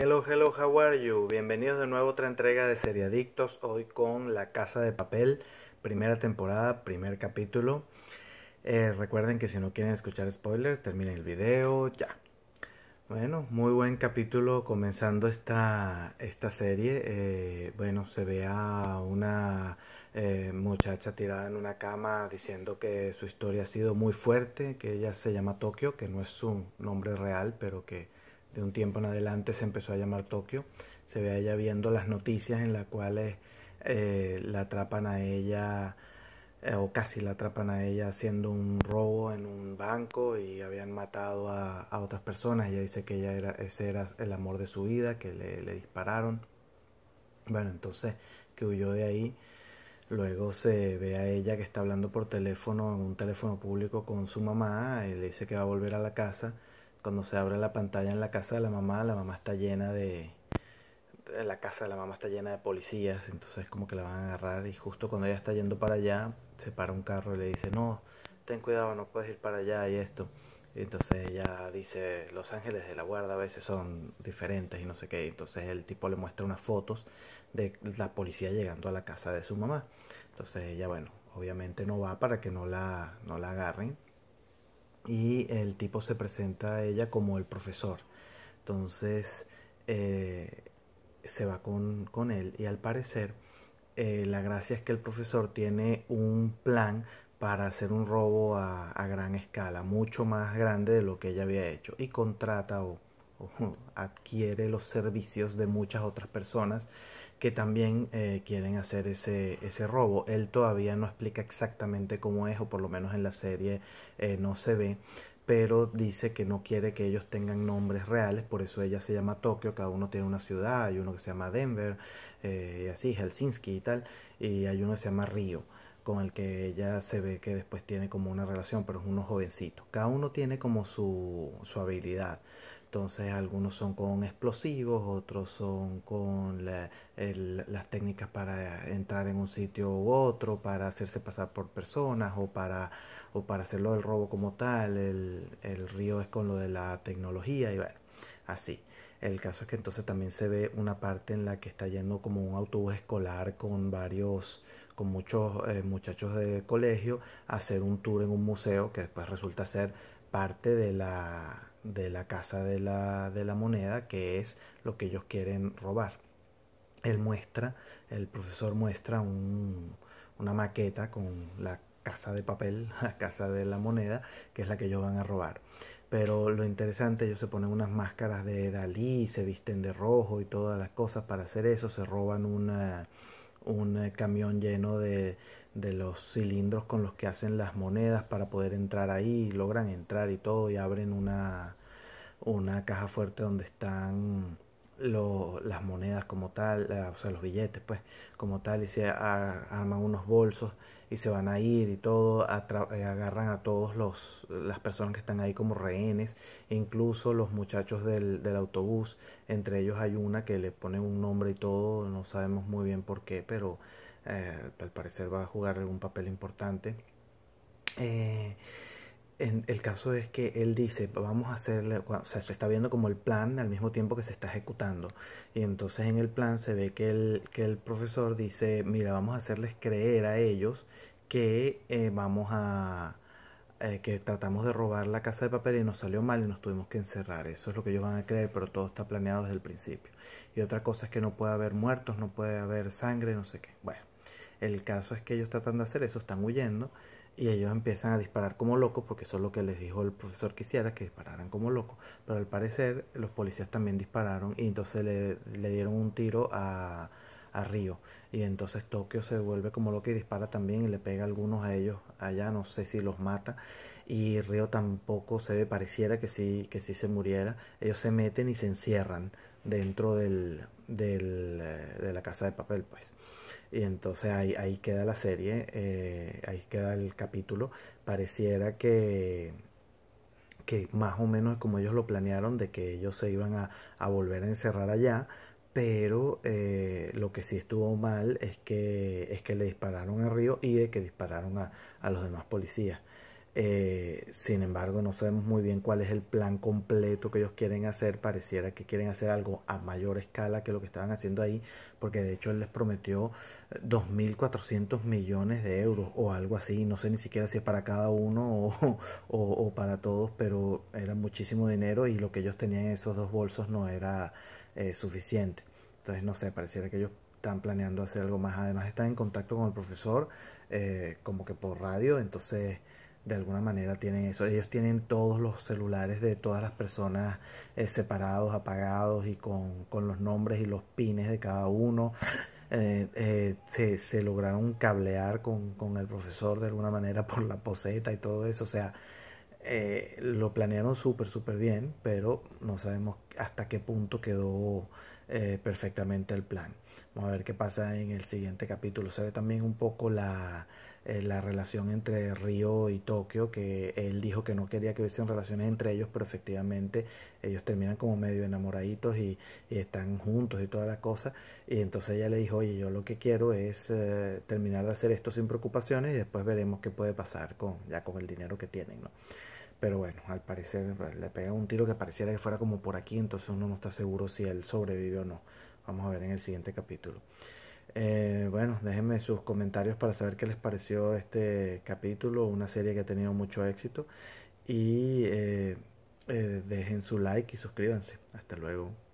Hello, hello, how are you? Bienvenidos de nuevo a otra entrega de Serie Adictos hoy con La Casa de Papel, primera temporada, primer capítulo. Eh, recuerden que si no quieren escuchar spoilers, terminen el video, ya. Bueno, muy buen capítulo comenzando esta, esta serie. Eh, bueno, se ve a una eh, muchacha tirada en una cama diciendo que su historia ha sido muy fuerte, que ella se llama Tokio, que no es su nombre real, pero que un tiempo en adelante se empezó a llamar Tokio. Se ve a ella viendo las noticias en las cuales eh, la atrapan a ella eh, o casi la atrapan a ella haciendo un robo en un banco y habían matado a, otras personas. Ella dice que ella era, ese era el amor de su vida, que le, dispararon. Bueno, entonces que huyó de ahí. Luego se ve a ella que está hablando por teléfono, en un teléfono público con su mamá, eh, le dice que va a volver a la casa cuando se abre la pantalla en la casa de la mamá, la mamá está llena de, La casa de la mamá está llena de policías, entonces como que la van a agarrar y justo cuando ella está yendo para allá, se para un carro y le dice, no, ten cuidado, no puedes ir para allá y esto. entonces ella dice, los ángeles de la guarda a veces son diferentes y no sé qué. Entonces el tipo le muestra unas fotos de la policía llegando a la casa de su mamá. Entonces ella, bueno, obviamente no va para que no la, no la agarren, y el tipo se presenta a ella como el profesor. Entonces eh, se va con, él y al parecer eh, la gracia es que el profesor tiene un plan para hacer un robo a, gran escala, mucho más grande de lo que ella había hecho y contrata o adquiere los servicios de muchas otras personas que también eh, quieren hacer ese, ese robo. Él todavía no explica exactamente cómo es, o por lo menos en la serie eh, no se ve, pero dice que no quiere que ellos tengan nombres reales, por eso ella se llama Tokio, cada uno tiene una ciudad, hay uno que se llama Denver, eh, y así, Helsinki y tal, y hay uno que se llama Río con el que ella se ve que después tiene como una relación, pero es uno jovencito. Cada uno tiene como su, su habilidad. Entonces algunos son con explosivos, otros son con las técnicas para entrar en un sitio u otro, para hacerse pasar por personas o para, o para hacerlo el robo como tal. El, río es con lo de la tecnología y bueno, así. El caso es que entonces también se ve una parte en la que está yendo como un autobús escolar con varios, con muchos eh, muchachos de colegio a hacer un tour en un museo que después resulta ser parte de la de la casa de la, de la moneda, que es lo que ellos quieren robar. Él muestra, el profesor muestra un, una maqueta con la casa de papel, la casa de la moneda, que es la que ellos van a robar. Pero lo interesante, ellos se ponen unas máscaras de Dalí, se visten de rojo y todas las cosas para hacer eso, se roban una, un eh, camión lleno de, de los cilindros con los que hacen las monedas para poder entrar ahí, logran entrar y todo y abren una, una caja fuerte donde están lo, las monedas como tal, o sea, los billetes, pues, como tal, y se arman unos bolsos y se van a ir y todo, eh, agarran a todos los las personas que están ahí como rehenes, e incluso los muchachos del, del, autobús, entre ellos hay una que le pone un nombre y todo, no sabemos muy bien por qué, pero eh, al parecer va a jugar algún papel importante. Eh, en, el caso es que él dice, vamos a hacerle, o sea, se está viendo como el plan al mismo tiempo que se está ejecutando. Y entonces en el plan se ve que el, que el profesor dice, mira, vamos a hacerles creer a ellos que eh, vamos a... Eh, que tratamos de robar la casa de papel y nos salió mal y nos tuvimos que encerrar. Eso es lo que ellos van a creer, pero todo está planeado desde el principio. Y otra cosa es que no puede haber muertos, no puede haber sangre, no sé qué. Bueno, el caso es que ellos tratan de hacer eso, están huyendo y ellos empiezan a disparar como locos porque eso es lo que les dijo el profesor que hiciera, que dispararan como locos. Pero al parecer los policías también dispararon y entonces le, le dieron un tiro a, a, Río. Y entonces Tokio se vuelve como loco y dispara también y le pega a algunos a ellos allá, no sé si los mata. Y Río tampoco se ve, pareciera que sí, que sí se muriera. Ellos se meten y se encierran dentro del, del, eh, de la casa de papel, pues. Y entonces ahí, ahí queda la serie, eh, ahí queda el capítulo. Pareciera que, que más o menos como ellos lo planearon, de que ellos se iban a, a volver a encerrar allá, pero eh, lo que sí estuvo mal es que, es que le dispararon a Río y de que dispararon a, a los demás policías. Eh, sin embargo, no sabemos muy bien cuál es el plan completo que ellos quieren hacer. Pareciera que quieren hacer algo a mayor escala que lo que estaban haciendo ahí, porque de hecho él les prometió 2.400 eh, millones de euros o algo así. No sé ni siquiera si es para cada uno o, para todos, pero era muchísimo dinero y lo que ellos tenían en esos dos bolsos no era eh, suficiente. Entonces, no sé, pareciera que ellos están planeando hacer algo más. Además, están en contacto con el profesor, eh, como que por radio, entonces de alguna manera tienen eso. Ellos tienen todos los celulares de todas las personas eh, separados, apagados y con, con, los nombres y los pines de cada uno. Eh, eh, se, lograron cablear con, con, el profesor de alguna manera por la poseta y todo eso. O sea, lo planearon súper, súper bien, pero no sabemos hasta qué punto quedó perfectamente el plan. Vamos a ver qué pasa en el siguiente capítulo. Se ve también un poco la eh, la relación entre Río y Tokio, que él dijo que no quería que hubiesen relaciones entre ellos, pero efectivamente ellos terminan como medio enamoraditos y, están juntos y toda la cosa. Y entonces ella le dijo, oye, yo lo que quiero es eh, terminar de hacer esto sin preocupaciones y después veremos qué puede pasar con, ya con el dinero que tienen, ¿no? Pero bueno, al parecer pues, le pega un tiro que pareciera que fuera como por aquí, entonces uno no está seguro si él sobrevive o no. Vamos a ver en el siguiente capítulo. Eh, bueno, déjenme sus comentarios para saber qué les pareció este capítulo, una serie que ha tenido mucho éxito. Y eh, eh, dejen su like y suscríbanse. Hasta luego.